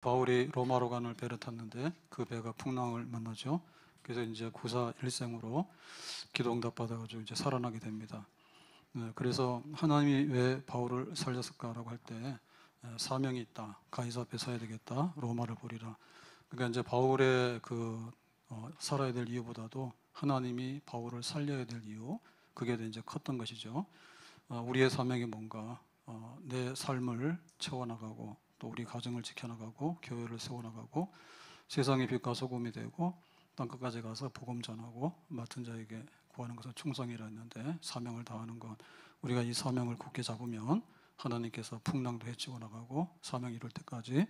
바울이 로마로 간을 배를 탔는데 그 배가 풍랑을 만나죠. 그래서 이제 구사 일생으로 기도응답 받아가지고 이제 살아나게 됩니다. 네, 그래서 하나님이 왜 바울을 살렸을까라고 할 때 사명이 있다. 가이사 앞에 서야 되겠다. 로마를 보리라. 그러니까 이제 바울의 그 어, 살아야 될 이유보다도 하나님이 바울을 살려야 될 이유 그게 이제 컸던 것이죠. 어, 우리의 사명이 뭔가 어, 내 삶을 채워나가고 또 우리 가정을 지켜나가고 교회를 세워나가고 세상의 빛과 소금이 되고 땅끝까지 가서 복음 전하고 맡은 자에게 구하는 것은 충성이라 했는데 사명을 다하는 것 우리가 이 사명을 굳게 잡으면 하나님께서 풍랑도 헤치고 나가고 사명 이룰 때까지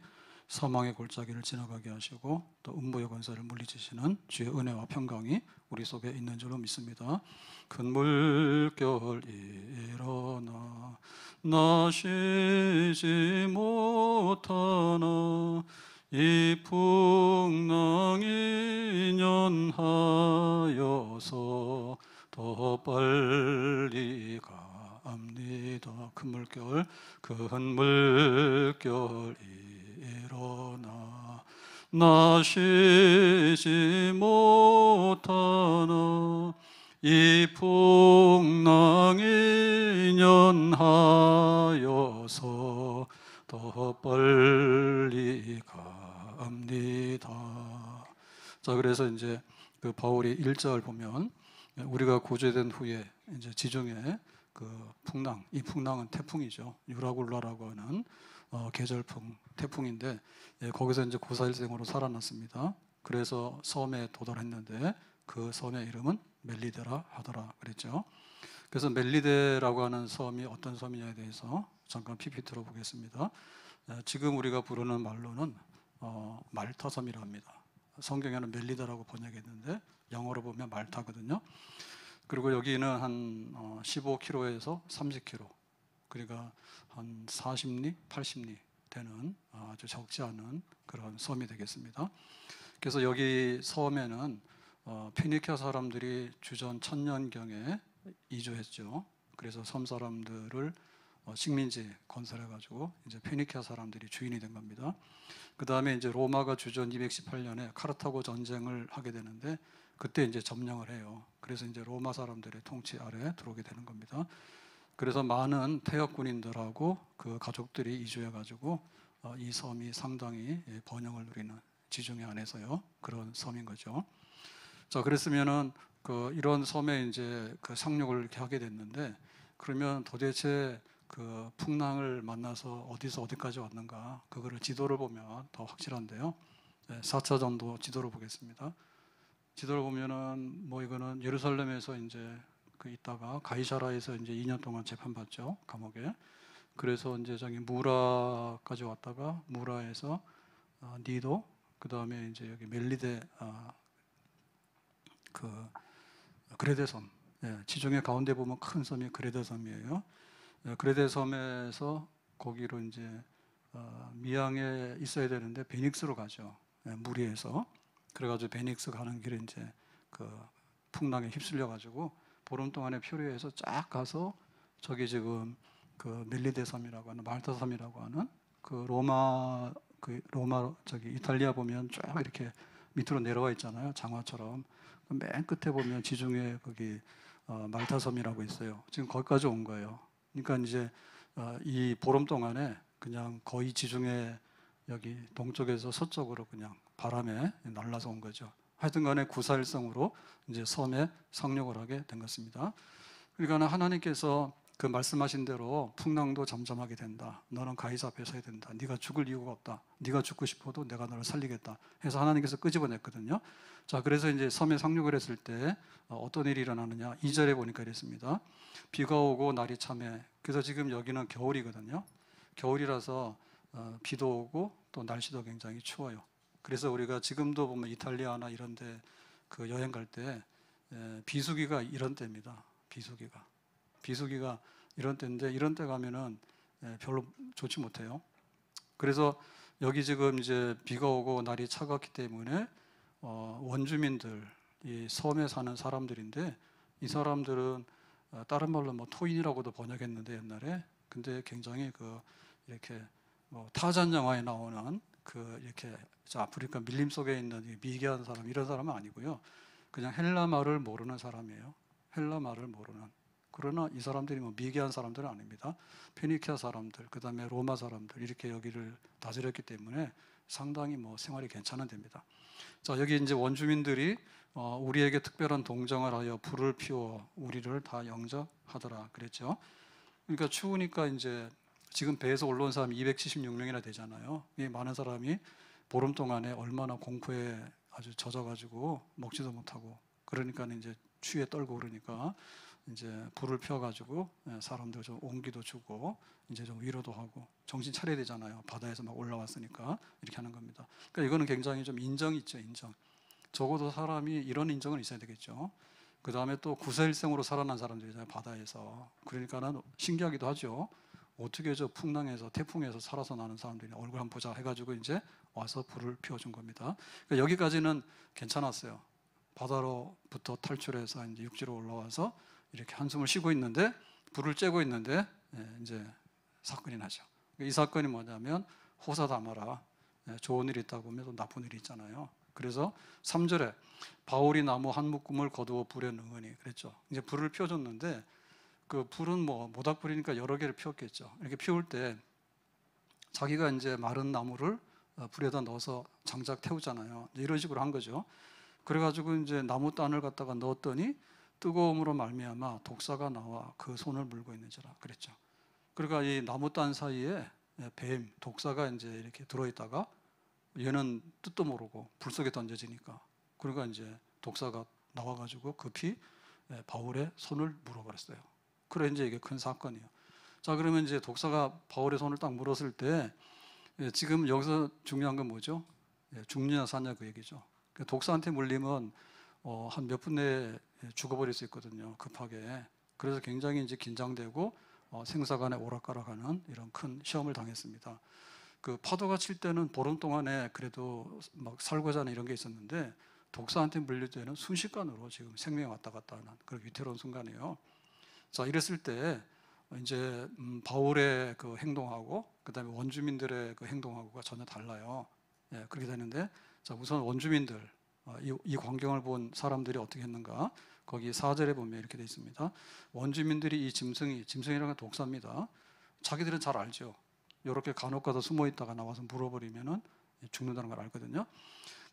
사망의 골짜기를 지나가게 하시고 또 음부의 권세를 물리치시는 주의 은혜와 평강이 우리 속에 있는 줄로 믿습니다. 큰 물결 일어나 나시지 못하나 이 풍랑이 연하여서 더 빨리 갑큰 물결 큰 물결이 일어나 나시지 못하나 이 풍랑이 연하여서 더 빨리 갑니다. 자, 그래서 이제 그 바울이 일절 보면 우리가 고제된 후에 이제 지중해 그 풍랑, 이 풍랑은 태풍이죠. 유라굴라라고 하는 어, 계절풍 태풍인데 예, 거기서 이제 고사일생으로 살아났습니다. 그래서 섬에 도달했는데 그 섬의 이름은 멜리데라 하더라 그랬죠. 그래서 멜리데라고 하는 섬이 어떤 섬이냐에 대해서 잠깐 PPT로 보겠습니다. 예, 지금 우리가 부르는 말로는 어, 말타 섬이라 합니다. 성경에는 멜리다라고 번역했는데 영어로 보면 말타거든요. 그리고 여기는 한 15km에서 어, 30km 그러니까 한 40리, 80리 되는 어, 아주 적지 않은 그런 섬이 되겠습니다. 그래서 여기 섬에는 어, 피니키 사람들이 주전 천년경에 이주했죠. 그래서 섬 사람들을 어, 식민지 건설해가지고 이제 피니키 사람들이 주인이 된 겁니다. 그 다음에 이제 로마가 주전 218년에 카르타고 전쟁을 하게 되는데 그때 이제 점령을 해요. 그래서 이제 로마 사람들의 통치 아래 들어오게 되는 겁니다. 그래서 많은 태역 군인들하고 그 가족들이 이주해 가지고 어, 이 섬이 상당히 예, 번영을 누리는 지중해 안에서요 그런 섬인 거죠. 자 그랬으면은 그 이런 섬에 이제 그 상륙을 이렇게 하게 됐는데 그러면 도대체 그 풍랑을 만나서 어디서 어디까지 왔는가 그거를 지도를 보면 더 확실한데요. 네, 예, 4차 전도 지도를 보겠습니다. 지도를 보면은 뭐 이거는 예루살렘에서 이제 그 있다가 가이사라에서 이제 2년 동안 재판받죠 감옥에. 그래서 이제 저기 무라까지 왔다가 무라에서 어, 니도 그 다음에 이제 여기 멜리데 어, 그 그레데 섬. 예, 지중해 가운데 보면 큰 섬이 그레데 섬이에요. 예, 그레데 섬에서 거기로 이제 어, 미양에 있어야 되는데 베닉스로 가죠. 예, 무리해서 그래가지고 베닉스 가는 길에 이제 그 풍랑에 휩쓸려 가지고 보름 동안에 표류해서 쫙 가서 저기 지금 그 밀리데 섬이라고 하는 말타 섬이라고 하는 그 로마 그 로마 저기 이탈리아 보면 쫙 이렇게 밑으로 내려와 있잖아요 장화처럼 그 맨 끝에 보면 지중해 거기 어, 말타 섬이라고 있어요 지금 거기까지 온 거예요 그러니까 이제 어, 이 보름 동안에 그냥 거의 지중해 여기 동쪽에서 서쪽으로 그냥 바람에 날라서 온 거죠 하여튼 간에 구사일성으로 이제 섬에 상륙을 하게 된 것입니다. 그러니까 하나님께서 그 말씀하신 대로 풍랑도 잠잠하게 된다. 너는 가이사 앞에 서야 된다. 네가 죽을 이유가 없다. 네가 죽고 싶어도 내가 너를 살리겠다. 해서 하나님께서 끄집어냈거든요. 자, 그래서 이제 섬에 상륙을 했을 때 어, 어떤 일이 일어나느냐? 2절에 보니까 이랬습니다. 비가 오고 날이 참해. 그래서 지금 여기는 겨울이거든요. 겨울이라서 어, 비도 오고 또 날씨도 굉장히 추워요. 그래서 우리가 지금도 보면 이탈리아나 이런데 그 여행 갈때 예, 비수기가 이런 때입니다. 비수기가 비수기가 이런 때인데 이런 때 가면은 예, 별로 좋지 못해요. 그래서 여기 지금 이제 비가 오고 날이 차갑기 때문에 어, 원주민들 이 섬에 사는 사람들인데 이 사람들은 어, 다른 말로 뭐 토인이라고도 번역했는데 옛날에 근데 굉장히 그 이렇게 뭐 타잔 영화에 나오는 그 이렇게 아프리카 밀림 속에 있는 미개한 사람 이런 사람은 아니고요. 그냥 헬라말을 모르는 사람이에요. 헬라말을 모르는. 그러나 이 사람들이 뭐 미개한 사람들은 아닙니다. 페니키아 사람들, 그 다음에 로마 사람들 이렇게 여기를 다스렸기 때문에 상당히 뭐 생활이 괜찮은 데입니다. 자 여기 이제 원주민들이 어, 우리에게 특별한 동정을 하여 불을 피워 우리를 다 영접하더라 그랬죠. 그러니까 추우니까 이제 지금 배에서 올라온 사람이 276명이나 되잖아요. 이 많은 사람이 보름 동안에 얼마나 공포에 아주 젖어가지고 먹지도 못하고 그러니까 이제 추위에 떨고 그러니까 이제 불을 피워가지고 예, 사람들 좀 온기도 주고 이제 좀 위로도 하고 정신 차려야 되잖아요. 바다에서 막 올라왔으니까 이렇게 하는 겁니다. 그러니까 이거는 굉장히 좀인정 있죠, 인정. 적어도 사람이 이런 인정은 있어야 되겠죠. 그 다음에 또 구세일생으로 살아난 사람들이잖아요, 바다에서. 그러니까는 신기하기도 하죠. 어떻게 저 풍랑에서 태풍에서 살아서 나는 사람들이 얼굴 한번 보자 해가지고 이제 와서 불을 피워준 겁니다. 그러니까 여기까지는 괜찮았어요. 바다로부터 탈출해서 이제 육지로 올라와서 이렇게 한숨을 쉬고 있는데 불을 쬐고 있는데 예, 이제 사건이 나죠. 그러니까 이 사건이 뭐냐면 호사 담아라. 예, 좋은 일이 있다고 하면 또 나쁜 일이 있잖아요. 그래서 3절에 바울이 나무 한 묶음을 거두어 불에 넣으니 그랬죠. 이제 불을 피워줬는데 그 불은 뭐 모닥불이니까 여러 개를 피웠겠죠. 이렇게 피울 때 자기가 이제 마른 나무를 아, 불에다 넣어서 장작 태우잖아요. 이런 식으로 한 거죠. 그래가지고 이제 나무 단을 갖다가 넣었더니 뜨거움으로 말미암아 독사가 나와 그 손을 물고 있는지라 그랬죠. 그러니까 이 나무 단 사이에 예, 뱀, 독사가 이제 이렇게 들어있다가 얘는 뜻도 모르고 불 속에 던져지니까 그러니까 이제 독사가 나와가지고 급히 예, 바울의 손을 물어버렸어요. 그래 이제 이게 큰 사건이에요. 자 그러면 이제 독사가 바울의 손을 딱 물었을 때 예, 지금 여기서 중요한 건 뭐죠? 죽느냐 예, 사냐 그 얘기죠. 그 독사한테 물리면 어, 한몇 분 내에 죽어버릴 수 있거든요. 급하게. 그래서 굉장히 이제 긴장되고 어, 생사간에 오락가락하는 이런 큰 시험을 당했습니다. 그 파도가 칠 때는 보름 동안에 그래도 막 살고자는 이런 게 있었는데 독사한테 물릴 때는 순식간으로 지금 생명 왔다 갔다 하는 그런 위태로운 순간이에요. 자, 이랬을 때 이제 음, 바울의 그 행동하고 그다음에 원주민들의 그 행동하고가 전혀 달라요. 예, 그렇게 되는데 자 우선 원주민들 어, 이, 이 광경을 본 사람들이 어떻게 했는가? 거기 사절에 보면 이렇게 돼 있습니다. 원주민들이 이 짐승이 짐승이라는 건 독사입니다. 자기들은 잘 알죠. 이렇게 간혹가다 숨어 있다가 나와서 물어버리면은 죽는다는 걸 알거든요.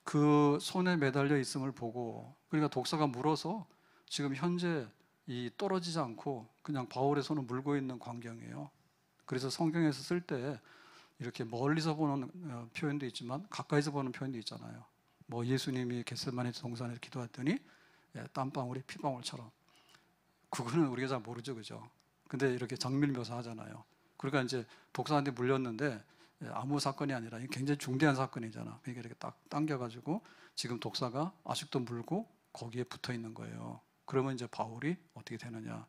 그 손에 매달려 있음을 보고 그러니까 독사가 물어서 지금 현재 이 떨어지지 않고 그냥 바울의 손을 물고 있는 광경이에요. 그래서 성경에서 쓸 때 이렇게 멀리서 보는 어, 표현도 있지만 가까이서 보는 표현도 있잖아요. 뭐 예수님이 겟세마네 동산에서 기도했더니 예, 땀방울이 피방울처럼 그거는 우리가 잘 모르죠, 그죠? 근데 이렇게 정밀묘사하잖아요. 그러니까 이제 독사한테 물렸는데 예, 아무 사건이 아니라 굉장히 중대한 사건이잖아. 그러니까 이렇게 딱 당겨가지고 지금 독사가 아직도 물고 거기에 붙어 있는 거예요. 그러면 이제 바울이 어떻게 되느냐.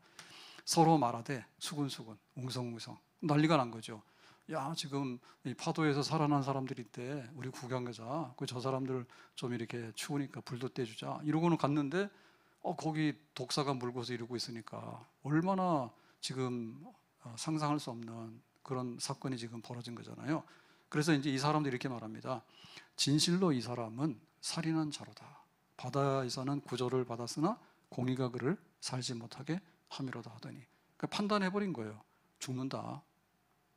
서로 말하되 수근수근, 웅성웅성. 난리가 난 거죠. 야, 지금 파도에서 살아난 사람들인데 우리 구경하자. 그 저 사람들 좀 이렇게 추우니까 불도 떼주자. 이러고는 갔는데 어, 거기 독사가 물고서 이러고 있으니까 얼마나 지금 어, 상상할 수 없는 그런 사건이 지금 벌어진 거잖아요. 그래서 이제 이 사람도 이렇게 말합니다. 진실로 이 사람은 살인한 자로다. 바다에서는 구조를 받았으나 공의가 그를 살지 못하게 함이로다 하더니 그러니까 판단해 버린 거예요. 죽는다.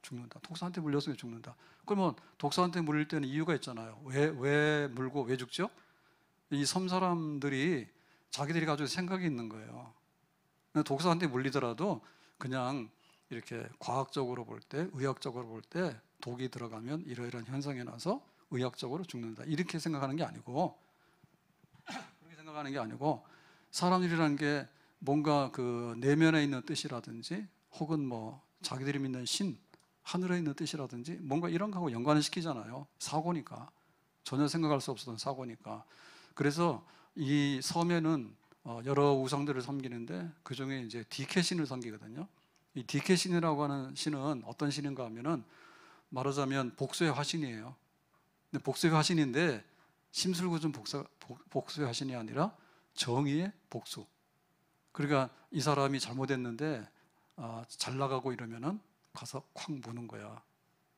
죽는다. 독사한테 물렸으면 죽는다. 그러면 독사한테 물릴 때는 이유가 있잖아요. 왜, 왜 물고 왜 죽죠? 이 섬 사람들이 자기들이 가지고 생각이 있는 거예요. 독사한테 물리더라도 그냥 이렇게 과학적으로 볼 때, 의학적으로 볼 때 독이 들어가면 이러이러한 현상이 나서 의학적으로 죽는다. 이렇게 생각하는 게 아니고, 그렇게 생각하는 게 아니고, 사람 일이라는 게 뭔가 그 내면에 있는 뜻이라든지 혹은 뭐 자기들이 믿는 신, 하늘에 있는 뜻이라든지 뭔가 이런 거하고 연관을 시키잖아요. 사고니까. 전혀 생각할 수 없었던 사고니까. 그래서 이 섬에는 어, 여러 우상들을 섬기는데 그 중에 이제 디케신을 섬기거든요. 이 디케신이라고 하는 신은 어떤 신인가 하면은 말하자면 복수의 화신이에요. 근데 복수의 화신인데 심술궂은 복사, 복수의 화신이 아니라 정의의 복수. 그러니까 이 사람이 잘못했는데 아, 잘 나가고 이러면은 가서 쾅 무는 거야.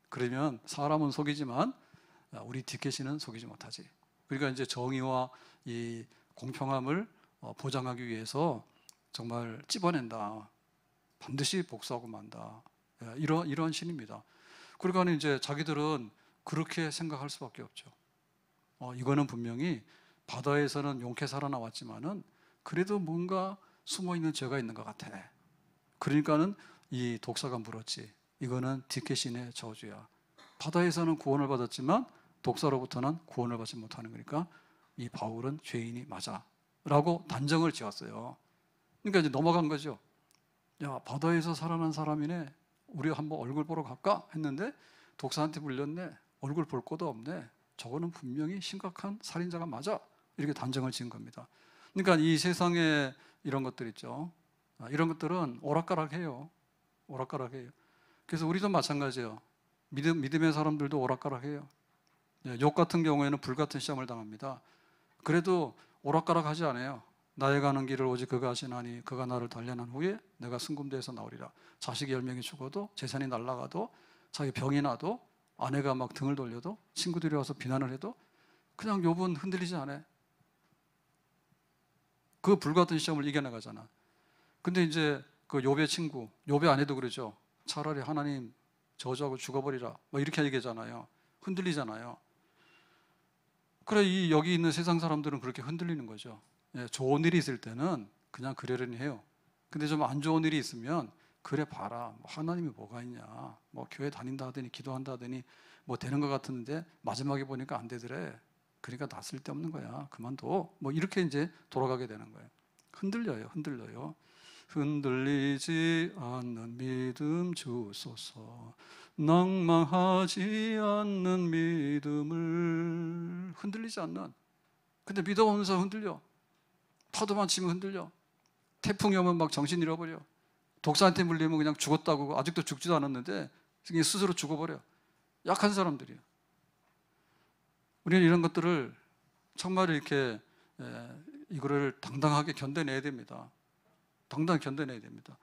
그러면 사람은 속이지만 아, 우리 뒷계시는 속이지 못하지. 그러니까 이제 정의와 이 공평함을 어, 보장하기 위해서 정말 찝어낸다. 반드시 복수하고 만다. 이런 예, 이런 신입니다. 그러니까 이제 자기들은 그렇게 생각할 수밖에 없죠. 어, 이거는 분명히 바다에서는 용케 살아나왔지만은 그래도 뭔가 숨어 있는 죄가 있는 것 같아. 그러니까는 이 독사가 물었지. 이거는 디케신의 저주야. 바다에서는 구원을 받았지만 독사로부터는 구원을 받지 못하는 거니까 이 바울은 죄인이 맞아. 라고 단정을 지었어요. 그러니까 이제 넘어간 거죠. 야, 바다에서 살아난 사람이네. 우리 한번 얼굴 보러 갈까? 했는데 독사한테 물렸네. 얼굴 볼 것도 없네. 저거는 분명히 심각한 살인자가 맞아. 이렇게 단정을 지은 겁니다. 그러니까 이 세상에 이런 것들 있죠. 아, 이런 것들은 오락가락해요. 오락가락해요. 그래서 우리도 마찬가지예요. 믿음, 믿음의 사람들도 오락가락해요. 예, 욕 같은 경우에는 불같은 시험을 당합니다. 그래도 오락가락하지 않아요. 나의 가는 길을 오직 그가 하시나니 그가 나를 단련한 후에 내가 승금대에서 나오리라. 자식이 열 명이 죽어도 재산이 날라가도 자기 병이 나도 아내가 막 등을 돌려도 친구들이 와서 비난을 해도 그냥 욥은 흔들리지 않아요. 그 불같은 시험을 이겨나가잖아. 근데 이제 그 요배 친구, 요배 아내도 그러죠. 차라리 하나님 저주하고 죽어버리라. 뭐 이렇게 얘기하잖아요. 흔들리잖아요. 그래 이 여기 있는 세상 사람들은 그렇게 흔들리는 거죠. 예, 좋은 일이 있을 때는 그냥 그러려니 해요. 근데 좀 안 좋은 일이 있으면 그래 봐라 뭐 하나님이 뭐가 있냐 뭐 교회 다닌다 하더니 기도한다 하더니 뭐 되는 것 같은데 마지막에 보니까 안 되더래 그러니까 나 쓸데없는 거야. 그만둬. 뭐 이렇게 이제 돌아가게 되는 거예요. 흔들려요. 흔들려요. 흔들리지 않는 믿음 주소서 낭망하지 않는 믿음을 흔들리지 않는 근데 믿어보면서 흔들려 파도만 치면 흔들려 태풍이 오면 막 정신 잃어버려 독사한테 물리면 그냥 죽었다고 아직도 죽지도 않았는데 스스로 죽어버려 약한 사람들이야 우리는 이런 것들을 정말 이렇게 이거를 당당하게 견뎌내야 됩니다. 당당 견뎌내야 됩니다.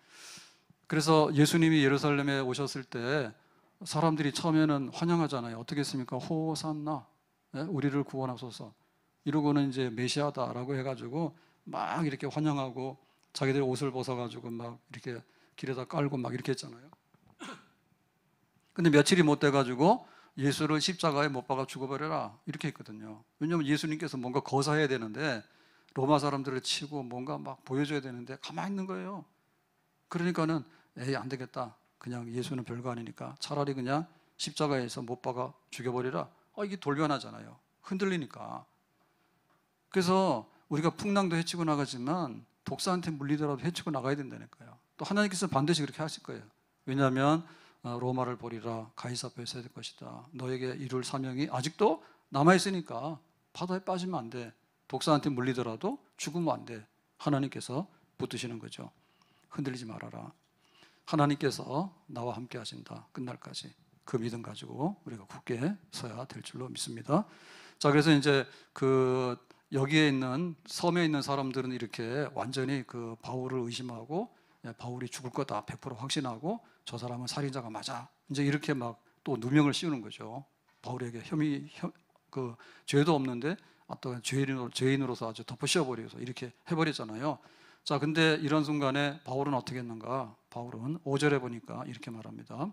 그래서 예수님이 예루살렘에 오셨을 때 사람들이 처음에는 환영하잖아요. 어떻게 했습니까? 호산나, 우리를 구원하소서. 이러고는 이제 메시아다라고 해가지고 막 이렇게 환영하고 자기들 옷을 벗어가지고 막 이렇게 길에다 깔고 막 이렇게 했잖아요. 근데 며칠이 못 돼가지고 예수를 십자가에 못 박아 죽어버려라 이렇게 했거든요. 왜냐하면 예수님께서 뭔가 거사해야 되는데 로마 사람들을 치고 뭔가 막 보여줘야 되는데 가만히 있는 거예요. 그러니까는 에이 안 되겠다. 그냥 예수는 별거 아니니까 차라리 그냥 십자가에서 못 박아 죽여버리라. 아 이게 돌변하잖아요. 흔들리니까. 그래서 우리가 풍랑도 헤치고 나가지만 독사한테 물리더라도 헤치고 나가야 된다니까요. 또 하나님께서 반드시 그렇게 하실 거예요. 왜냐하면 어, 로마를 보리라 가이사 앞에 서야 될 것이다. 너에게 이룰 사명이 아직도 남아 있으니까 바다에 빠지면 안 돼. 독사한테 물리더라도 죽으면 안 돼. 하나님께서 붙드시는 거죠. 흔들리지 말아라. 하나님께서 나와 함께 하신다. 끝날까지. 그 믿음 가지고 우리가 굳게 서야 될 줄로 믿습니다. 자, 그래서 이제 그 여기에 있는 섬에 있는 사람들은 이렇게 완전히 그 바울을 의심하고 예, 바울이 죽을 거다 100% 확신하고 저 사람은 살인자가 맞아. 이제 이렇게 막 또 누명을 씌우는 거죠. 바울에게 혐의 혐, 그 죄도 없는데 어떤 죄인으로, 죄인으로서 아주 덮어씌워버려서 이렇게 해버리잖아요. 자, 근데 이런 순간에 바울은 어떻게 했는가? 바울은 5절에 보니까 이렇게 말합니다.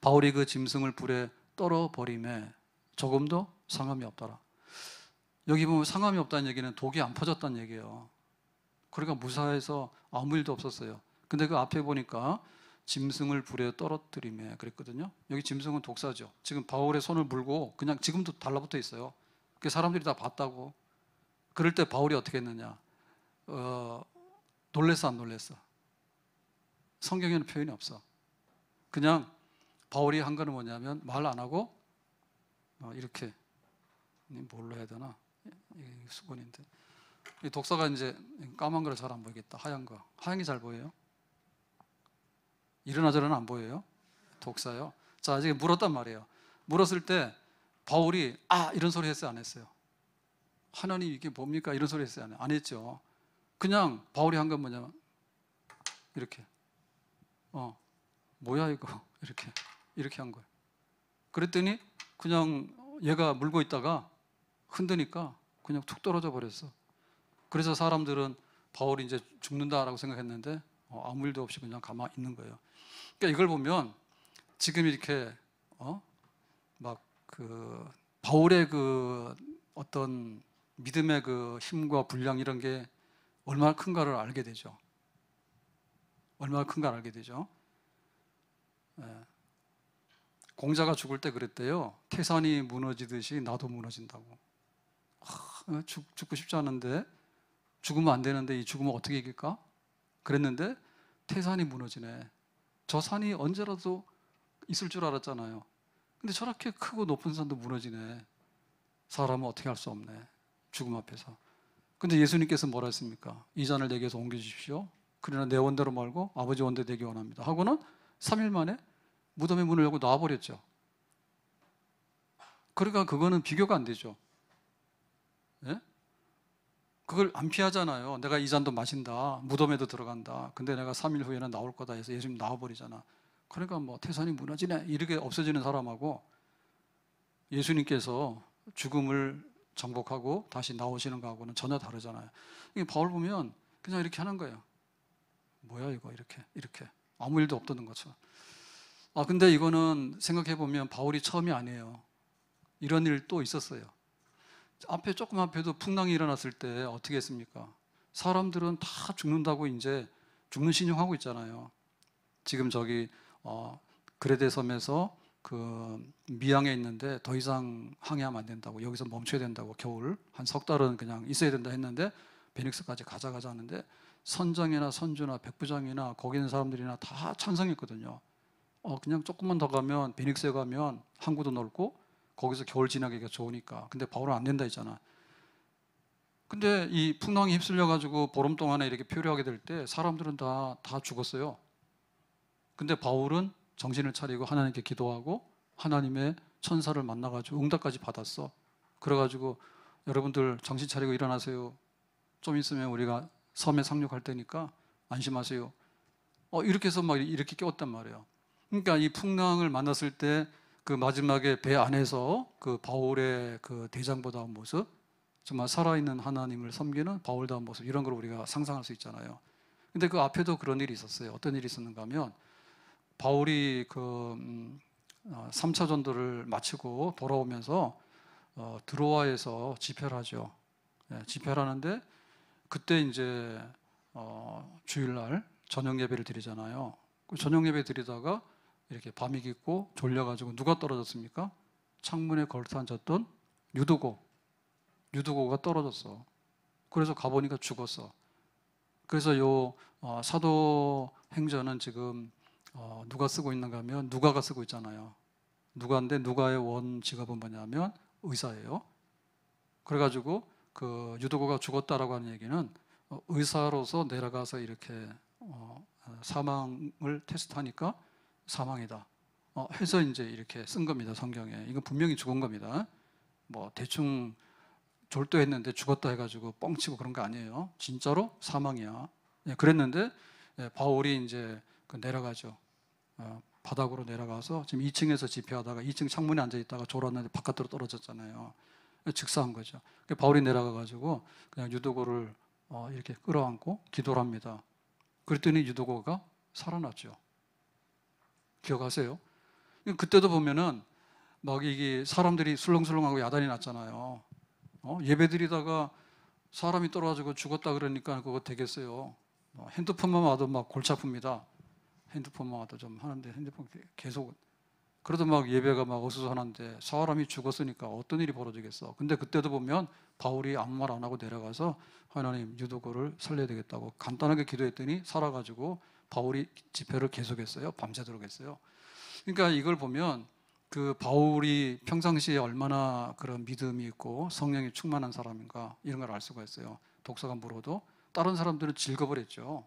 바울이 그 짐승을 불에 떨어버림에 조금도 상함이 없더라. 여기 보면 상함이 없다는 얘기는 독이 안 퍼졌다는 얘기예요. 그러니까 무사해서 아무 일도 없었어요. 근데 그 앞에 보니까 짐승을 불에 떨어뜨리며 그랬거든요. 여기 짐승은 독사죠. 지금 바울의 손을 물고 그냥 지금도 달라붙어 있어요. 그 사람들이 다 봤다고. 그럴 때 바울이 어떻게 했느냐? 어, 놀랬어 안 놀랬어? 성경에는 표현이 없어. 그냥 바울이 한 거는 뭐냐면 말 안 하고 어, 이렇게 뭘로 해야 되나? 수건인데. 이 독사가 이제 까만 거를 잘안 보이겠다. 하얀 거. 하얀 게 잘 보여요. 일어나 저러안 보여요? 독사요. 자, 이제 물었단 말이에요. 물었을 때 바울이 아 이런 소리 했어요, 안 했어요? 하나님 이게 뭡니까? 이런 소리 했어요, 안 했죠? 그냥 바울이 한 건 뭐냐면 이렇게 어 뭐야 이거 이렇게 이렇게 한 거예요. 그랬더니 그냥 얘가 물고 있다가 흔드니까 그냥 툭 떨어져 버렸어. 그래서 사람들은 바울이 이제 죽는다라고 생각했는데 어, 아무 일도 없이 그냥 가만히 있는 거예요. 그러니까 이걸 보면 지금 이렇게 어? 막그 바울의 그 어떤 믿음의 그 힘과 분량 이런 게 얼마나 큰가를 알게 되죠. 얼마나 큰가를 알게 되죠. 예. 공자가 죽을 때 그랬대요. 태산이 무너지듯이 나도 무너진다고. 아, 죽, 죽고 싶지 않은데 죽으면 안 되는데 이 죽으면 어떻게 이길까? 그랬는데 태산이 무너지네. 저 산이 언제라도 있을 줄 알았잖아요. 근데 저렇게 크고 높은 산도 무너지네. 사람은 어떻게 할 수 없네. 죽음 앞에서. 근데 예수님께서 뭐라 했습니까? 이 잔을 내게서 옮겨주십시오. 그러나 내 원대로 말고 아버지 원대 되기 원합니다. 하고는 3일 만에 무덤의 문을 열고 놔버렸죠 그러니까 그거는 비교가 안 되죠. 예? 그걸 안 피하잖아요. 내가 이 잔도 마신다. 무덤에도 들어간다. 근데 내가 3일 후에는 나올 거다 해서 예수님 나와버리잖아. 그러니까 뭐 태산이 무너지네. 이렇게 없어지는 사람하고 예수님께서 죽음을 정복하고 다시 나오시는 거하고는 전혀 다르잖아요. 이게 바울 보면 그냥 이렇게 하는 거예요. 뭐야 이거 이렇게 이렇게 아무 일도 없던 것처럼. 아 근데 이거는 생각해 보면 바울이 처음이 아니에요. 이런 일 또 있었어요. 앞에 조금 앞에도 풍랑이 일어났을 때 어떻게 했습니까? 사람들은 다 죽는다고 이제 죽는 신용하고 있잖아요. 지금 저기 어, 그레데 섬에서 그 미항에 있는데 더 이상 항해하면 안 된다고 여기서 멈춰야 된다고 겨울 한 석 달은 그냥 있어야 된다 했는데 베닉스까지 가자 가자 하는데 선장이나 선주나 백부장이나 거기 있는 사람들이나 다 찬성했거든요. 어, 그냥 조금만 더 가면 베닉스에 가면 항구도 넓고 거기서 겨울 지나기가 좋으니까. 근데 바울은 안 된다 했잖아. 근데 이 풍랑이 휩쓸려 가지고 보름 동안에 이렇게 표류하게 될 때 사람들은 다 다 죽었어요. 근데 바울은 정신을 차리고 하나님께 기도하고 하나님의 천사를 만나 가지고 응답까지 받았어. 그래 가지고 여러분들 정신 차리고 일어나세요. 좀 있으면 우리가 섬에 상륙할 때니까 안심하세요. 어, 이렇게 해서 막 이렇게 깨웠단 말이에요. 그러니까 이 풍랑을 만났을 때그 마지막에 배 안에서 그 바울의 그 대장보다운 모습, 정말 살아있는 하나님을 섬기는 바울다운 모습 이런 걸 우리가 상상할 수 있잖아요. 근데 그 앞에도 그런 일이 있었어요. 어떤 일이 있었는가 하면 바울이 그 3차 음, 아, 전도를 마치고 돌아오면서 어, 드로아에서 집회를 하죠. 예, 집회를 하는데 그때 이제 어, 주일날 저녁 예배를 드리잖아요. 그 저녁 예배 드리다가 이렇게 밤이 깊고 졸려가지고 누가 떨어졌습니까? 창문에 걸터앉았던 유두고 유두고가 떨어졌어. 그래서 가보니까 죽었어. 그래서 요 어, 사도행전은 지금 어, 누가 쓰고 있는가 하면 누가가 쓰고 있잖아요. 누가인데 누가의 원 직업은 뭐냐면 의사예요. 그래가지고 그 유도고가 죽었다라고 하는 얘기는 어, 의사로서 내려가서 이렇게 어, 사망을 테스트하니까 사망이다. 어, 해서 이제 이렇게 쓴 겁니다. 성경에. 이건 분명히 죽은 겁니다. 뭐 대충 졸도했는데 죽었다 해가지고 뻥치고 그런 거 아니에요. 진짜로 사망이야. 예, 그랬는데 예, 바울이 이제 그 내려가죠. 어, 바닥으로 내려가서 지금 2층에서 집회하다가 2층 창문에 앉아 있다가 졸았는데 바깥으로 떨어졌잖아요. 예, 즉사한 거죠. 그러니까 바울이 내려가가지고 그냥 유도고를 어, 이렇게 끌어안고 기도를 합니다. 그랬더니 유도고가 살아났죠. 기억하세요? 그때도 보면은 막 이게 사람들이 술렁술렁하고 야단이 났잖아요. 어? 예배드리다가 사람이 떨어지 죽었다 그러니까 그거 되겠어요. 어, 핸드폰만 와도 막 골치 아픕니다. 핸드폰만 와도 좀 하는데 핸드폰 계속 그래도 막 예배가 막 어수선한데 사람이 죽었으니까 어떤 일이 벌어지겠어. 근데 그때도 보면 바울이 아무 말 안 하고 내려가서 하나님 유도고를 살려야 되겠다고 간단하게 기도했더니 살아가지고 바울이 집회를 계속했어요. 밤새도록 했어요. 그러니까 이걸 보면 그 바울이 평상시에 얼마나 그런 믿음이 있고 성령이 충만한 사람인가 이런 걸 알 수가 있어요. 독사가 물어도 다른 사람들은 즐겁을 했죠.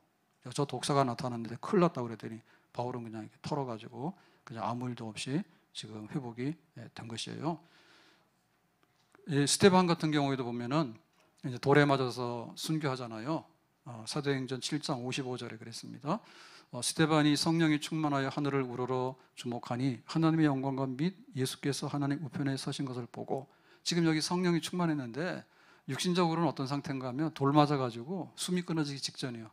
저 독사가 나타났는데 큰일 났다 그랬더니 바울은 그냥 털어가지고 그냥 아무 일도 없이 지금 회복이 예, 된 것이에요. 스테반 같은 경우에도 보면은 이제 돌에 맞아서 순교하잖아요. 어, 사도행전 7장 55절에 그랬습니다. 어, 스테반이 성령이 충만하여 하늘을 우러러 주목하니 하나님의 영광과 및 예수께서 하나님 우편에 서신 것을 보고 지금 여기 성령이 충만했는데 육신적으로는 어떤 상태인가 하면 돌 맞아가지고 숨이 끊어지기 직전이요.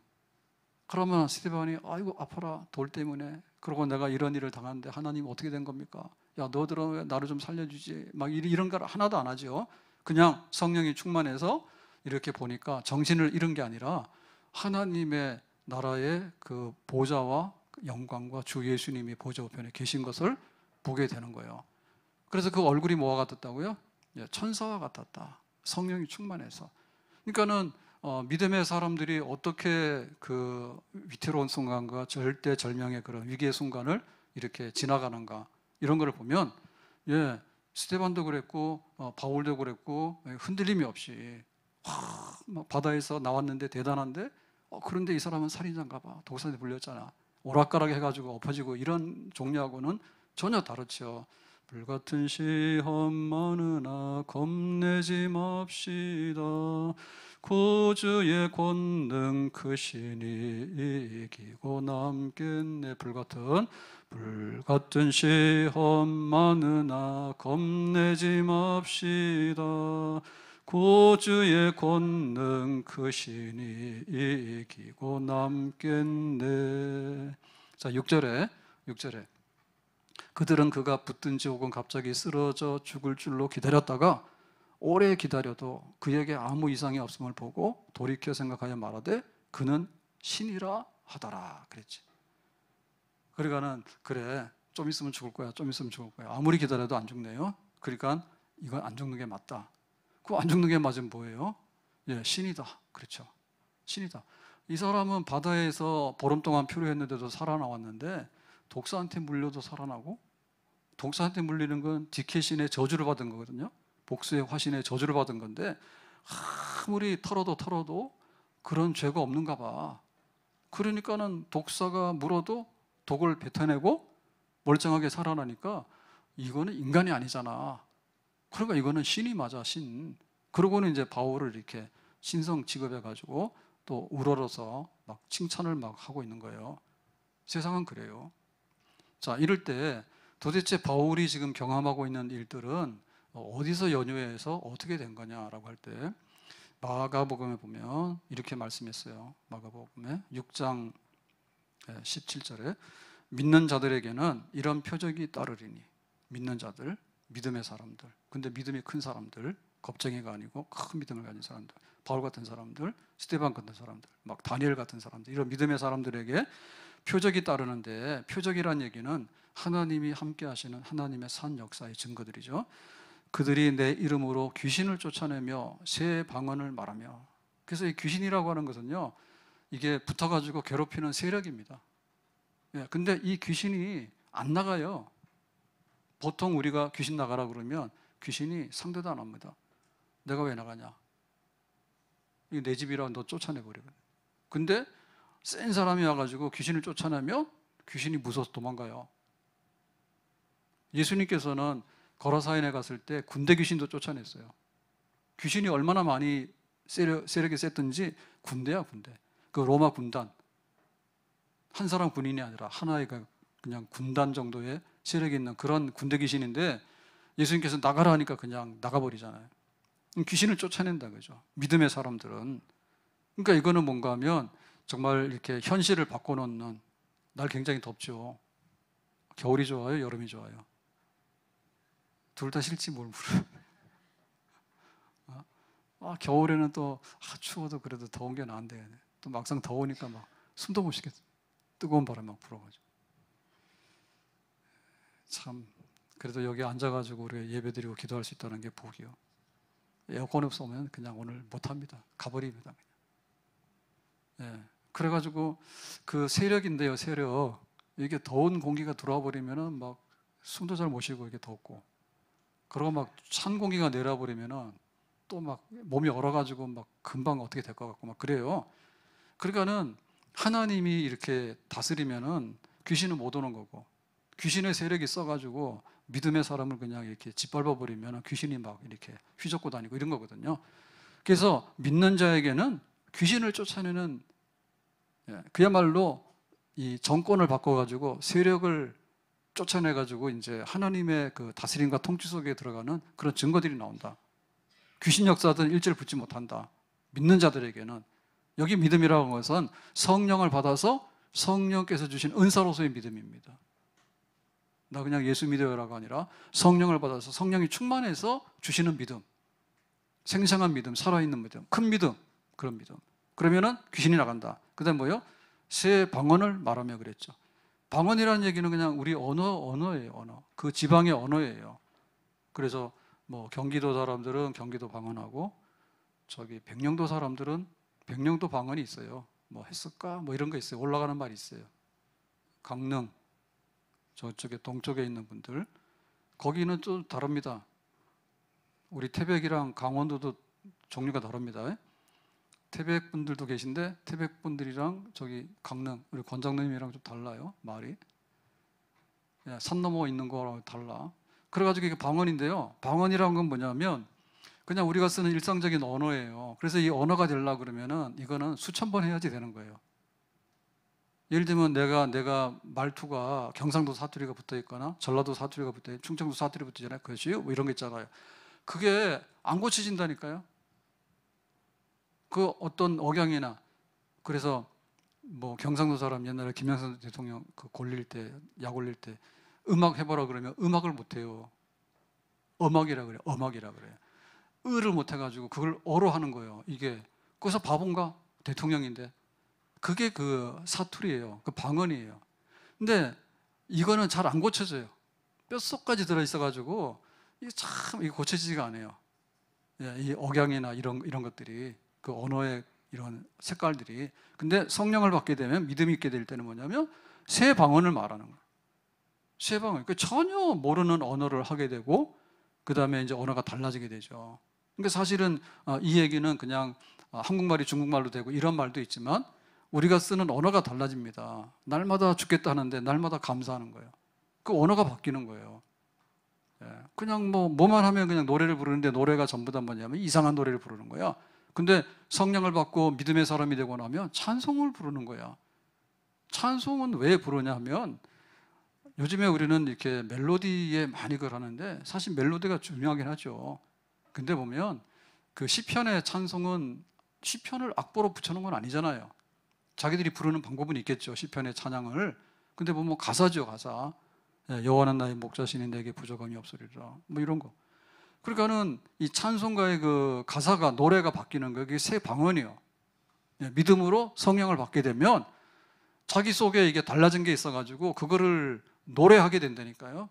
그러면 스테반이 아이고 아파라 돌 때문에 그러고 내가 이런 일을 당하는데 하나님 어떻게 된 겁니까? 야 너들은 왜 나를 좀 살려주지? 막 이런 걸 하나도 안 하죠. 그냥 성령이 충만해서 이렇게 보니까 정신을 잃은 게 아니라 하나님의 나라의 그 보좌와 영광과 주 예수님이 보좌 우편에 계신 것을 보게 되는 거예요. 그래서 그 얼굴이 뭐와 같았다고요? 예, 천사와 같았다. 성령이 충만해서. 그러니까는 어, 믿음의 사람들이 어떻게 그 위태로운 순간과 절대 절명의 그런 위기의 순간을 이렇게 지나가는가 이런 걸 보면 예 스테반도 그랬고 어, 바울도 그랬고 예, 흔들림이 없이 하, 바다에서 나왔는데 대단한데 어, 그런데 이 사람은 살인자인가 봐. 도사한테 불렸잖아. 오락가락 해가지고 엎어지고 이런 종류하고는 전혀 다르죠. 불같은 시험만은아 겁내지 맙시다. 구주의 권능 크시니 그 이기고 남겠네 불같은 불같은 시험만은아 겁내지 맙시다. 구주의 권능 크시니 이기고 남겠네. 자, 6절에 6절에 그들은 그가 붙든지 혹은 갑자기 쓰러져 죽을 줄로 기다렸다가 오래 기다려도 그에게 아무 이상이 없음을 보고 돌이켜 생각하여 말하되 그는 신이라 하더라 그랬지. 그러니까는 그래 좀 있으면 죽을 거야 좀 있으면 죽을 거야 아무리 기다려도 안 죽네요. 그러니까 이건 안 죽는 게 맞다. 그안 죽는 게 맞으면 뭐예요? 예, 신이다. 그렇죠. 신이다. 이 사람은 바다에서 보름 동안 필요했는데도 살아나왔는데 독사한테 물려도 살아나고 독사한테 물리는 건 디케신의 저주를 받은 거거든요. 복수의 화신의 저주를 받은 건데 아무리 털어도 털어도 그런 죄가 없는가 봐. 그러니까는 독사가 물어도 독을 뱉어내고 멀쩡하게 살아나니까 이거는 인간이 아니잖아. 그러니까 이거는 신이 맞아 신. 그러고는 이제 바울을 이렇게 신성 직업해 가지고 또 우러러서 막 칭찬을 막 하고 있는 거예요. 세상은 그래요. 자, 이럴 때 도대체 바울이 지금 경험하고 있는 일들은 어디서 연유해서 어떻게 된 거냐라고 할 때 마가복음에 보면 이렇게 말씀했어요. 마가복음에 6장 17절에 예, 믿는 자들에게는 이런 표적이 따르리니 믿는 자들 믿음의 사람들. 근데 믿음이 큰 사람들, 겁쟁이가 아니고 큰 믿음을 가진 사람들, 바울 같은 사람들, 스테반 같은 사람들, 막 다니엘 같은 사람들, 이런 믿음의 사람들에게 표적이 따르는데 표적이란 얘기는 하나님이 함께 하시는 하나님의 산 역사의 증거들이죠. 그들이 내 이름으로 귀신을 쫓아내며 새 방언을 말하며 그래서 이 귀신이라고 하는 것은요 이게 붙어가지고 괴롭히는 세력입니다. 예, 근데 이 귀신이 안 나가요. 보통 우리가 귀신 나가라 그러면 귀신이 상대도 안 합니다. 내가 왜 나가냐? 이거 내 집이라 너쫓아내버리거 근데 센 사람이 와가지고 귀신을 쫓아내면 귀신이 무서워서 도망가요. 예수님께서는 거라사인에 갔을 때 군대 귀신도 쫓아냈어요. 귀신이 얼마나 많이 세력, 세력이 셌든지 군대야 군대. 그 로마 군단 한 사람 군인이 아니라 하나의 그 그냥 군단 정도의 세력이 있는 그런 군대 귀신인데 예수님께서 나가라 하니까 그냥 나가버리잖아요. 귀신을 쫓아낸다 그죠. 믿음의 사람들은. 그러니까 이거는 뭔가 하면 정말 이렇게 현실을 바꿔놓는 날 굉장히 덥죠. 겨울이 좋아요, 여름이 좋아요. 둘 다 싫지 뭘 물어. 아, 겨울에는 또 아, 추워도 그래도 더운 게 나은데 또 막상 더우니까 막 숨도 못 쉬겠어. 뜨거운 바람 막 불어가지고. 참 그래도 여기 앉아가지고 우리가 예배드리고 기도할 수 있다는 게 복이요. 에어컨 없으면 그냥 오늘 못합니다. 가버립니다. 그냥. 예. 그래가지고 그 세력인데요, 세력. 이게 더운 공기가 들어와 버리면은 막 숨도 잘 못 쉬고 이게 덥고. 그러고 막 찬 공기가 내려 버리면은 또 막 몸이 얼어가지고 막 금방 어떻게 될 것 같고 막 그래요. 그러니까는 하나님이 이렇게 다스리면은 귀신은 못 오는 거고 귀신의 세력이 써가지고 믿음의 사람을 그냥 이렇게 짓밟아 버리면 귀신이 막 이렇게 휘젓고 다니고 이런 거거든요. 그래서 믿는 자에게는 귀신을 쫓아내는 예, 그야말로 이 정권을 바꿔가지고 세력을 쫓아내가지고 이제 하나님의 그 다스림과 통치 속에 들어가는 그런 증거들이 나온다. 귀신 역사든 일제를 붙지 못한다. 믿는 자들에게는 여기 믿음이라고 하는 것은 성령을 받아서 성령께서 주신 은사로서의 믿음입니다. 나 그냥 예수 믿어요라고 아니라 성령을 받아서 성령이 충만해서 주시는 믿음. 생생한 믿음, 살아있는 믿음, 큰 믿음, 그런 믿음. 그러면은 귀신이 나간다. 그 다음 뭐요? 새 방언을 말하며 그랬죠. 방언이라는 얘기는 그냥 우리 언어, 언어예요, 언어. 그 지방의 언어예요. 그래서 뭐 경기도 사람들은 경기도 방언하고 저기 백령도 사람들은 백령도 방언이 있어요. 뭐 했을까? 뭐 이런 거 있어요. 올라가는 말이 있어요. 강릉, 저쪽에 동쪽에 있는 분들 거기는 좀 다릅니다. 우리 태백이랑 강원도도 종류가 다릅니다. 태백 분들도 계신데 태백 분들이랑 저기 강릉 우리 권장님이랑 좀 달라요 말이 예, 산 넘어 있는 거랑 달라. 그래가지고 이게 방언인데요. 방언이라는 건 뭐냐면 그냥 우리가 쓰는 일상적인 언어예요. 그래서 이 언어가 되려 그러면은 이거는 수천 번 해야지 되는 거예요. 예를 들면 내가 내가 말투가 경상도 사투리가 붙어 있거나 전라도 사투리가 붙어 있 충청도 사투리 붙잖아요. 어있 그것이 뭐 이런 게 있잖아요. 그게 안 고쳐진다니까요. 그 어떤 억양이나 그래서 뭐 경상도 사람 옛날에 김영삼 대통령 그 골릴 때약 올릴 때 음악 해보라 그러면 음악을 못 해요. 음악이라 그래. 음악이라 그래. 을을 못 해가지고 그걸 어로 하는 거예요. 이게 그래서 바본가 대통령인데 그게 그 사투리예요. 그 방언이에요. 근데 이거는 잘 안 고쳐져요. 뼛속까지 들어있어가지고 이게 참 이게 고쳐지지가 않아요. 예, 이 억양이나 이런 이런 것들이 그 언어의 이런 색깔들이. 근데 성령을 받게 되면 믿음 이 있게 될 때는 뭐냐면 새 방언을 말하는 거예요. 새 방언. 그러니까 전혀 모르는 언어를 하게 되고 그 다음에 이제 언어가 달라지게 되죠. 그러니까 사실은 어, 이 얘기는 그냥 어, 한국말이 중국말로 되고 이런 말도 있지만 우리가 쓰는 언어가 달라집니다. 날마다 죽겠다 하는데 날마다 감사하는 거예요. 그 언어가 바뀌는 거예요. 예, 그냥 뭐 뭐만 하면 그냥 노래를 부르는데 노래가 전부 다 뭐냐면 이상한 노래를 부르는 거야. 근데 성령을 받고 믿음의 사람이 되고 나면 찬송을 부르는 거야. 찬송은 왜 부르냐면 요즘에 우리는 이렇게 멜로디에 많이 걸 하는데 사실 멜로디가 중요하긴 하죠. 근데 보면 그 시편의 찬송은 시편을 악보로 붙여놓은 건 아니잖아요. 자기들이 부르는 방법은 있겠죠. 시편의 찬양을. 근데 보면 뭐, 뭐 가사죠, 가사. 예, 여호와는 나의 목자신인 내게 부족함이 없으리라. 뭐 이런 거. 그러니까는 이 찬송가의 그 가사가 노래가 바뀌는 거예게새 방언이요. 예, 믿음으로 성령을 받게 되면 자기 속에 이게 달라진 게 있어가지고 그거를 노래하게 된다니까요.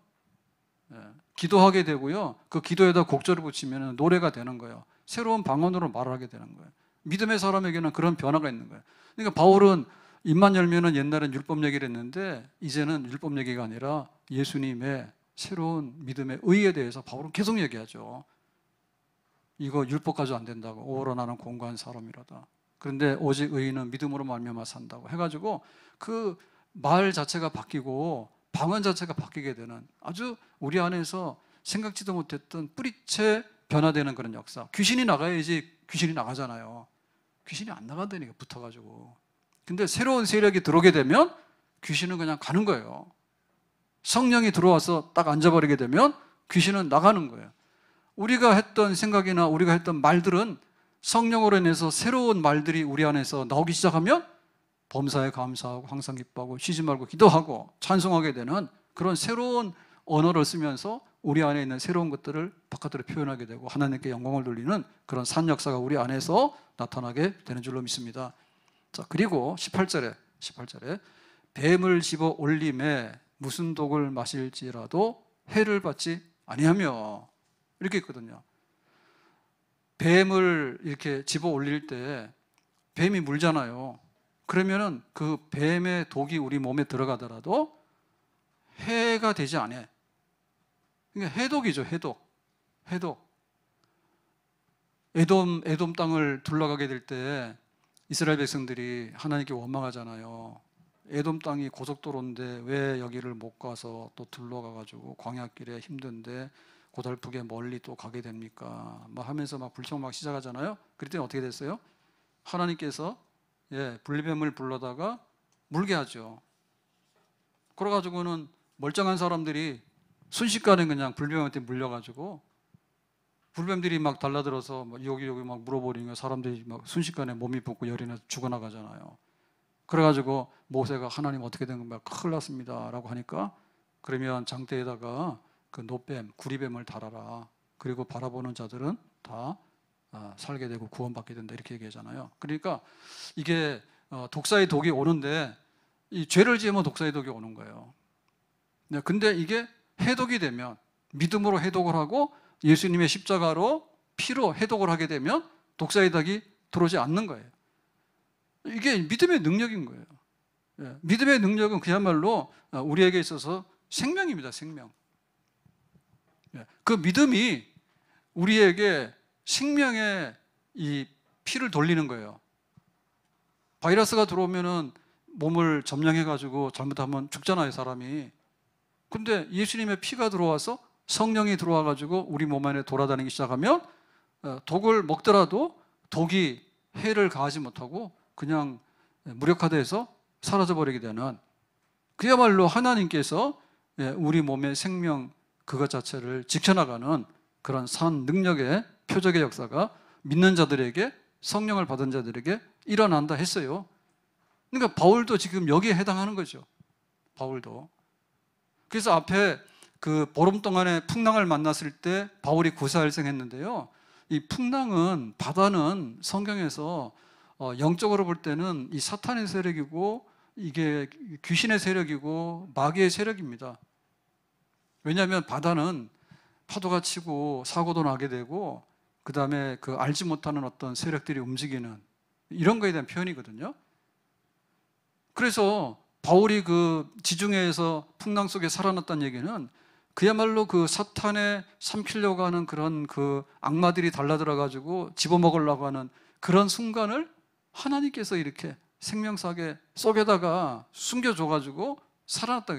예, 기도하게 되고요. 그 기도에다 곡절을 붙이면 노래가 되는 거예요. 새로운 방언으로 말 하게 되는 거예요. 믿음의 사람에게는 그런 변화가 있는 거예요. 그러니까 바울은 입만 열면은 옛날엔 율법 얘기를 했는데 이제는 율법 얘기가 아니라 예수님의 새로운 믿음의 의에 대해서 바울은 계속 얘기하죠. 이거 율법 가져 안 된다고. 오로 나는 공고한 사람이라다. 그런데 오직 의인은 믿음으로 말미암 산다고 해가지고 그 말 자체가 바뀌고 방언 자체가 바뀌게 되는 아주 우리 안에서 생각지도 못했던 뿌리채 변화되는 그런 역사. 귀신이 나가야지 귀신이 나가잖아요. 귀신이 안 나간다니까 붙어가지고. 근데 새로운 세력이 들어오게 되면 귀신은 그냥 가는 거예요. 성령이 들어와서 딱 앉아버리게 되면 귀신은 나가는 거예요. 우리가 했던 생각이나 우리가 했던 말들은 성령으로 인해서 새로운 말들이 우리 안에서 나오기 시작하면 범사에 감사하고 항상 기뻐하고 쉬지 말고 기도하고 찬송하게 되는 그런 새로운 언어를 쓰면서 우리 안에 있는 새로운 것들을 바깥으로 표현하게 되고 하나님께 영광을 돌리는 그런 산 역사가 우리 안에서 나타나게 되는 줄로 믿습니다. 자, 그리고 18절에 18절에 뱀을 집어 올림에 무슨 독을 마실지라도 해를 받지 아니하며 이렇게 있거든요. 뱀을 이렇게 집어 올릴 때 뱀이 물잖아요. 그러면은 그 뱀의 독이 우리 몸에 들어가더라도 해가 되지 않아요. 그러니까 해독이죠, 해독. 해독. 에돔, 에돔 땅을 둘러가게 될 때 이스라엘 백성들이 하나님께 원망하잖아요. 에돔 땅이 고속도로인데 왜 여기를 못 가서 또 둘러가가지고 광야길에 힘든데 고달프게 멀리 또 가게 됩니까? 막 하면서 막불청막 시작하잖아요. 그랬더니 어떻게 됐어요? 하나님께서 예, 불뱀을 불러다가 물게 하죠. 그래가지고는 멀쩡한 사람들이 순식간에 그냥 불병한테 물려가지고 불병들이 막 달라들어서 막 여기 여기 막 물어버리니까 사람들이 막 순식간에 몸이 붓고 열이 나서 죽어나가잖아요. 그래가지고 모세가 하나님 어떻게 된 건가 큰일 났습니다라고 하니까 그러면 장대에다가 그 노뱀 구리뱀을 달아라. 그리고 바라보는 자들은 다 아, 살게 되고 구원받게 된다 이렇게 얘기하잖아요. 그러니까 이게 어, 독사의 독이 오는데 이 죄를 지으면 독사의 독이 오는 거예요. 네, 근데 이게 해독이 되면 믿음으로 해독을 하고 예수님의 십자가로 피로 해독을 하게 되면 독사의 닭이 들어오지 않는 거예요. 이게 믿음의 능력인 거예요. 예, 믿음의 능력은 그야말로 아, 우리에게 있어서 생명입니다, 생명. 예, 그 믿음이 우리에게 생명의 이 피를 돌리는 거예요. 바이러스가 들어오면은 몸을 점령해가지고 잘못하면 죽잖아요, 사람이. 근데 예수님의 피가 들어와서 성령이 들어와 가지고 우리 몸 안에 돌아다니기 시작하면 어, 독을 먹더라도 독이 해를 가하지 못하고 그냥 무력화돼서 사라져 버리게 되는 그야말로 하나님께서 예, 우리 몸의 생명 그것 자체를 지켜나가는 그런 산 능력의 표적의 역사가 믿는 자들에게 성령을 받은 자들에게 일어난다 했어요. 그러니까 바울도 지금 여기에 해당하는 거죠. 바울도 그래서 앞에 그 보름 동안에 풍랑을 만났을 때 바울이 고사일생했는데요이 풍랑은 바다는 성경에서 어, 영적으로 볼 때는 이 사탄의 세력이고 이게 귀신의 세력이고 마귀의 세력입니다. 왜냐하면 바다는 파도가 치고 사고도 나게 되고 그 다음에 그 알지 못하는 어떤 세력들이 움직이는 이런 거에 대한 표현이거든요. 그래서 바울이 그 지중해에서 풍랑 속에 살아났다는 얘기는 그야말로 그 사탄에 삼키려고 하는 그런 그 악마들이 달라들어 가지고 집어먹으려고 하는 그런 순간을 하나님께서 이렇게 생명사계 속에다가 숨겨줘 가지고 살아났다.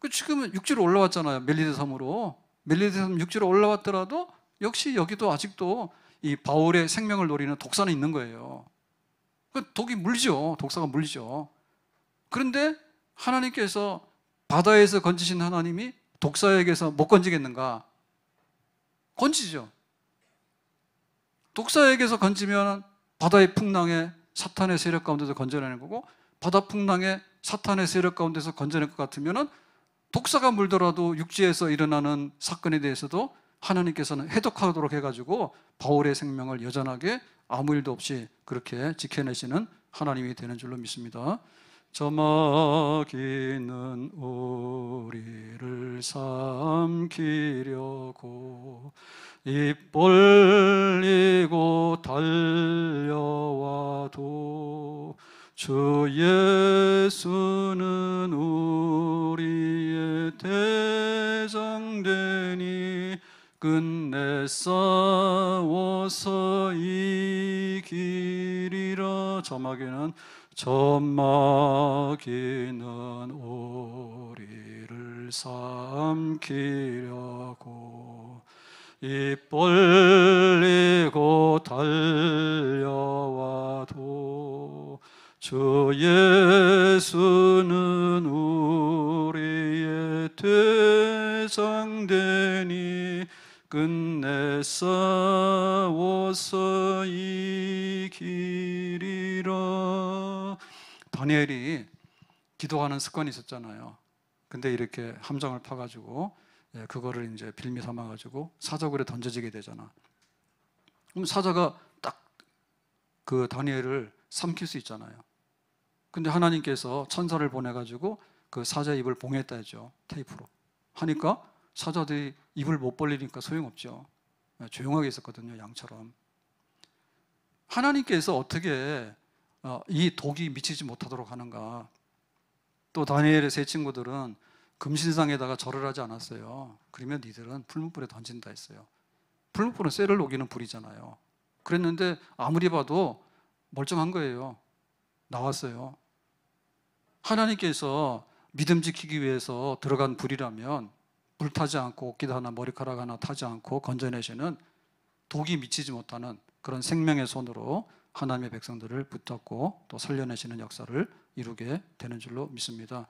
그 지금은 육지로 올라왔잖아요. 멜리데 섬으로. 멜리데 섬 육지로 올라왔더라도 역시 여기도 아직도 이 바울의 생명을 노리는 독사는 있는 거예요. 그 독이 물죠. 독사가 물죠. 그런데 하나님께서 바다에서 건지신 하나님이 독사에게서 못 뭐 건지겠는가? 건지죠. 독사에게서 건지면 바다의 풍랑에 사탄의 세력 가운데서 건져내는 거고 바다 풍랑에 사탄의 세력 가운데서 건져낼 것같으면 독사가 물더라도 육지에서 일어나는 사건에 대해서도 하나님께서는 해독하도록 해가지고 바울의 생명을 여전하게 아무 일도 없이 그렇게 지켜내시는 하나님이 되는 줄로 믿습니다. 저먹이는 우리를 삼키려고 입 벌리고 달려와도 주 예수는 우리의 대장되니 끝내 싸 점하기는 점막이는 우리를 삼키려고 입 벌리고 달려와도 주 예수는 우리의 대상되니 끝내 싸워서 이기 다니엘이 기도하는 습관이 있었잖아요. 근데 이렇게 함정을 파가지고 예, 그거를 이제 빌미 삼아가지고 사자굴에 던져지게 되잖아. 그럼 사자가 딱 그 다니엘을 삼킬 수 있잖아요. 근데 하나님께서 천사를 보내가지고 그 사자 입을 봉했다 했죠. 테이프로. 하니까 사자들이 입을 못 벌리니까 소용없죠. 예, 조용하게 있었거든요. 양처럼. 하나님께서 어떻게 어, 이 독이 미치지 못하도록 하는가. 또 다니엘의 세 친구들은 금신상에다가 절을 하지 않았어요. 그러면 니들은 풀무불에 던진다 했어요. 풀무불은 쇠를 녹이는 불이잖아요. 그랬는데 아무리 봐도 멀쩡한 거예요. 나왔어요. 하나님께서 믿음 지키기 위해서 들어간 불이라면 불 타지 않고 옷깃 하나 머리카락 하나 타지 않고 건져내시는 독이 미치지 못하는 그런 생명의 손으로 하나님의 백성들을 붙잡고 또 살려내시는 역사를 이루게 되는 줄로 믿습니다.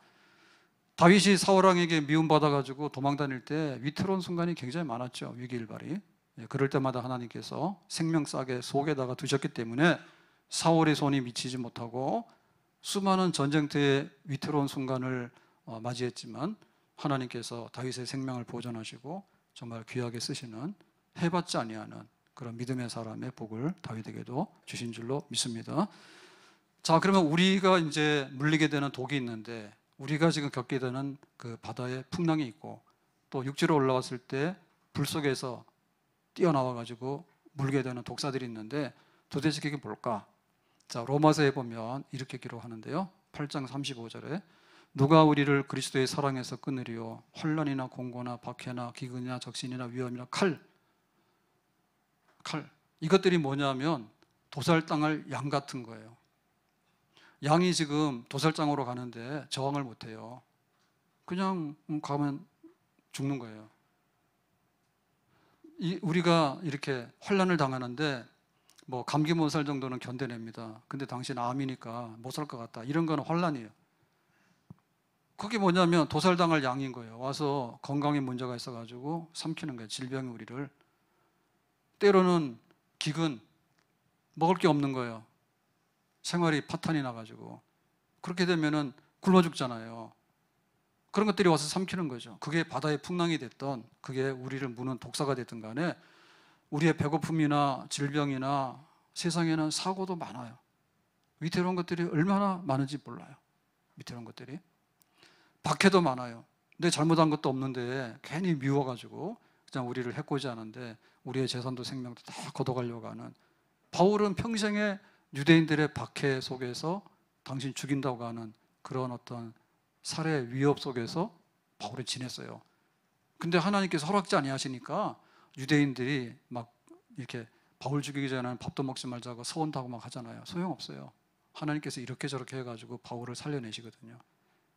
다윗이 사울왕에게 미움받아 가지고 도망다닐 때 위태로운 순간이 굉장히 많았죠. 위기일발이. 예, 그럴 때마다 하나님께서 생명싸게 속에다가 두셨기 때문에 사울의 손이 미치지 못하고 수많은 전쟁터의 위태로운 순간을 어, 맞이했지만 하나님께서 다윗의 생명을 보존하시고 정말 귀하게 쓰시는 해받지 아니하는 그런 믿음의 사람의 복을 다윗에게도 주신 줄로 믿습니다. 자, 그러면 우리가 이제 물리게 되는 독이 있는데 우리가 지금 겪게 되는 그 바다의 풍랑이 있고 또 육지로 올라왔을 때 불 속에서 뛰어나와 가지고 물게 되는 독사들이 있는데 도대체 그게 뭘까? 자, 로마서에 보면 이렇게 기록하는데요. 8장 35절에 누가 우리를 그리스도의 사랑에서 끊으리요? 환란이나 공고나 박해나 기근이나 적신이나 위험이나 칼 이것들이 뭐냐면 도살당할 양 같은 거예요. 양이 지금 도살장으로 가는데 저항을 못 해요. 그냥 음, 가면 죽는 거예요. 이, 우리가 이렇게 환란을 당하는데 뭐 감기 못 살 정도는 견뎌냅니다. 근데 당신 암이니까 못 살 것 같다. 이런 거는 환란이에요. 그게 뭐냐면 도살당할 양인 거예요. 와서 건강에 문제가 있어가지고 삼키는 거예요. 질병이 우리를. 때로는 기근, 먹을 게 없는 거예요. 생활이 파탄이 나가지고. 그렇게 되면은 굶어 죽잖아요. 그런 것들이 와서 삼키는 거죠. 그게 바다의 풍랑이 됐던, 그게 우리를 무는 독사가 됐든 간에 우리의 배고픔이나 질병이나 세상에는 사고도 많아요. 위태로운 것들이 얼마나 많은지 몰라요. 위태로운 것들이. 박해도 많아요. 내 잘못한 것도 없는데 괜히 미워가지고 그냥 우리를 해코지 하는데 우리의 재산도 생명도 다 걷어가려고 하는 바울은 평생에 유대인들의 박해 속에서 당신 죽인다고 하는 그런 어떤 살해 위협 속에서 바울은 지냈어요. 근데 하나님께서 허락지 아니하시니까 유대인들이 막 이렇게 바울 죽이기 전에는 밥도 먹지 말자고 서원다고 막 하잖아요. 소용없어요. 하나님께서 이렇게 저렇게 해가지고 바울을 살려내시거든요.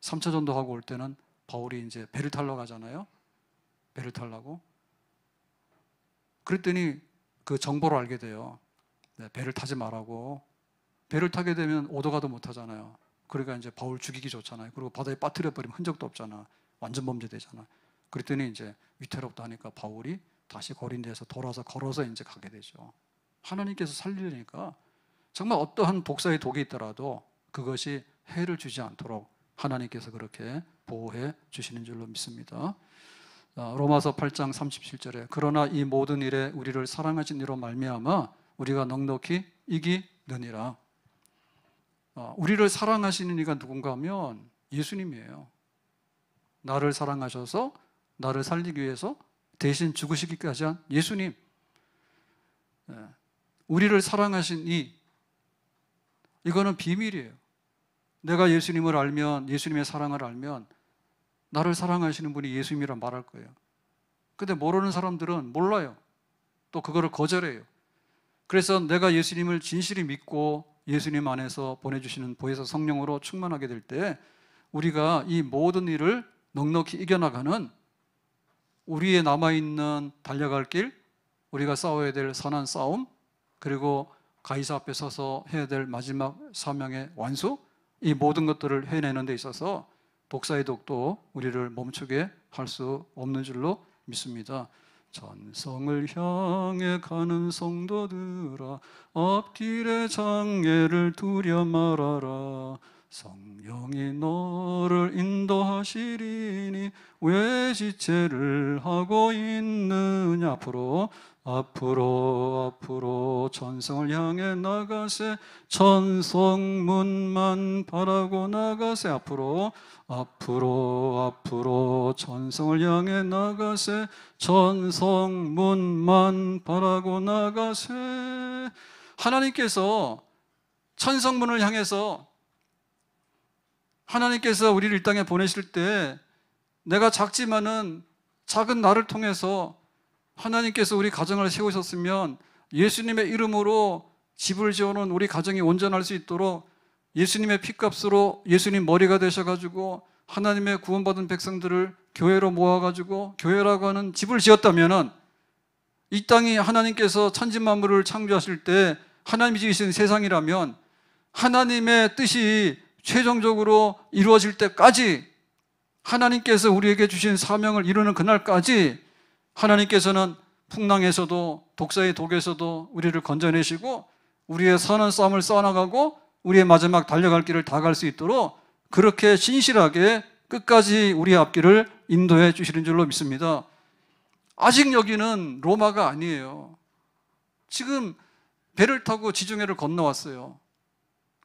3차 전도하고 올 때는 바울이 이제 배를 탈러 가잖아요. 배를 탈라고 그랬더니 그 정보를 알게 돼요. 네, 배를 타지 말라고. 배를 타게 되면 오도가도 못 하잖아요. 그러니까 이제 바울 죽이기 좋잖아요. 그리고 바다에 빠뜨려 버리면 흔적도 없잖아. 완전 범죄되잖아. 그랬더니 이제 위태롭다 하니까 바울이 다시 거린데서 돌아서 걸어서 이제 가게 되죠. 하나님께서 살리려니까 정말 어떠한 독사의 독이 있더라도 그것이 해를 주지 않도록 하나님께서 그렇게 보호해 주시는 줄로 믿습니다. 어, 로마서 8장 37절에 그러나 이 모든 일에 우리를 사랑하신 이로 말미암아 우리가 넉넉히 이기느니라. 어, 우리를 사랑하시는 이가 누군가 하면 예수님이에요. 나를 사랑하셔서 나를 살리기 위해서 대신 죽으시기까지 한 예수님. 예, 우리를 사랑하신 이 이거는 비밀이에요. 내가 예수님을 알면 예수님의 사랑을 알면 나를 사랑하시는 분이 예수님이라 말할 거예요. 근데 모르는 사람들은 몰라요. 또 그거를 거절해요. 그래서 내가 예수님을 진실히 믿고 예수님 안에서 보내주시는 보혜사 성령으로 충만하게 될 때 우리가 이 모든 일을 넉넉히 이겨나가는 우리의 남아있는 달려갈 길, 우리가 싸워야 될 선한 싸움, 그리고 가이사 앞에 서서 해야 될 마지막 사명의 완수, 이 모든 것들을 해내는 데 있어서 복사의 독도 우리를 멈추게 할 수 없는 줄로 믿습니다. 전성을 향해 가는 성도들아 앞길에 장애를 두려 말아라 성령이 너를 인도하시리니 왜 지체를 하고 있느냐 앞으로 앞으로 앞으로 전성을 향해 나가세 전성문만 바라고 나가세 앞으로 앞으로 앞으로 전성을 향해 나가세 전성문만 바라고 나가세 하나님께서 천성문을 향해서 하나님께서 우리를 이 땅에 보내실 때 내가 작지만은 작은 나를 통해서 하나님께서 우리 가정을 세우셨으면 예수님의 이름으로 집을 지어놓은 우리 가정이 온전할 수 있도록 예수님의 피값으로 예수님 머리가 되셔가지고 하나님의 구원받은 백성들을 교회로 모아가지고 교회라고 하는 집을 지었다면이 땅이 하나님께서 천지 만물을 창조하실 때 하나님이 지으신 세상이라면 하나님의 뜻이 최종적으로 이루어질 때까지 하나님께서 우리에게 주신 사명을 이루는 그날까지 하나님께서는 풍랑에서도 독사의 독에서도 우리를 건져내시고 우리의 선한 싸움을 쌓아나가고 우리의 마지막 달려갈 길을 다 갈 수 있도록 그렇게 신실하게 끝까지 우리의 앞길을 인도해 주시는 줄로 믿습니다. 아직 여기는 로마가 아니에요. 지금 배를 타고 지중해를 건너왔어요.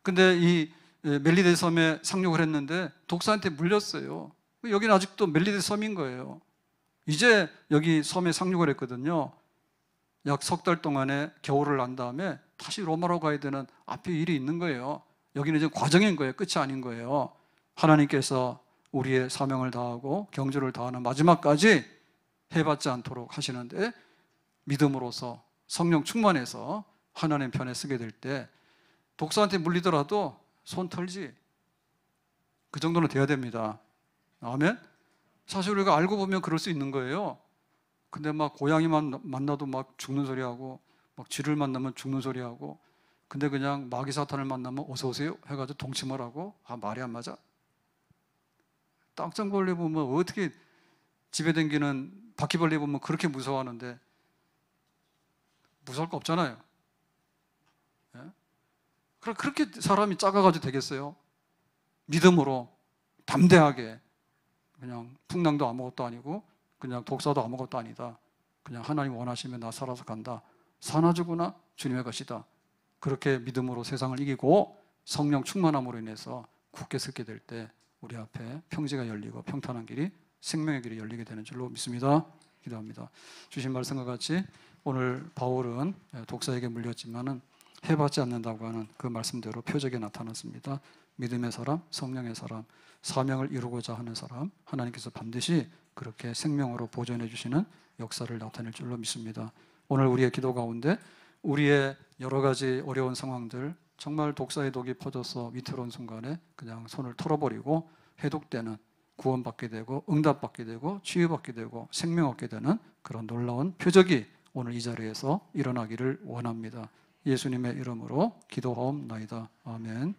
근데 이 예, 멜리데 섬에 상륙을 했는데 독사한테 물렸어요. 여기는 아직도 멜리데 섬인 거예요. 이제 여기 섬에 상륙을 했거든요. 약 석 달 동안에 겨울을 난 다음에 다시 로마로 가야 되는 앞에 일이 있는 거예요. 여기는 이제 과정인 거예요. 끝이 아닌 거예요. 하나님께서 우리의 사명을 다하고 경주를 다하는 마지막까지 해받지 않도록 하시는데 믿음으로서 성령 충만해서 하나님 편에 쓰게 될 때 독사한테 물리더라도 손 털지. 그 정도는 돼야 됩니다. 아멘? 사실 우리가 알고 보면 그럴 수 있는 거예요. 근데 막 고양이만 나도막 죽는 소리 하고, 막 쥐를 만나면 죽는 소리 하고, 근데 그냥 마귀 사탄을 만나면 어서 오세요 해가지고 동침을 하고, 아 말이 안 맞아. 땅장벌레 보면 어떻게 집에 댕기는 바퀴벌레 보면 그렇게 무서워하는데 무서울 거 없잖아요. 그럼 그렇게 사람이 작아가지고 되겠어요? 믿음으로 담대하게 그냥 풍랑도 아무것도 아니고 그냥 독사도 아무것도 아니다. 그냥 하나님 원하시면 나 살아서 간다. 사나 주으나 주님의 것이다. 그렇게 믿음으로 세상을 이기고 성령 충만함으로 인해서 굳게 섰게 될 때 우리 앞에 평지가 열리고 평탄한 길이 생명의 길이 열리게 되는 줄로 믿습니다. 기도합니다. 주신 말씀과 같이 오늘 바울은 독사에게 물렸지만은 해받지 않는다고 하는 그 말씀대로 표적이 나타났습니다. 믿음의 사람, 성령의 사람, 사명을 이루고자 하는 사람, 하나님께서 반드시 그렇게 생명으로 보존해 주시는 역사를 나타낼 줄로 믿습니다. 오늘 우리의 기도 가운데 우리의 여러 가지 어려운 상황들, 정말 독사의 독이 퍼져서 위태로운 순간에 그냥 손을 털어버리고 해독되는 구원받게 되고 응답받게 되고 치유받게 되고 생명 얻게 되는 그런 놀라운 표적이 오늘 이 자리에서 일어나기를 원합니다. 예수님의 이름으로 기도하옵나이다. 아멘.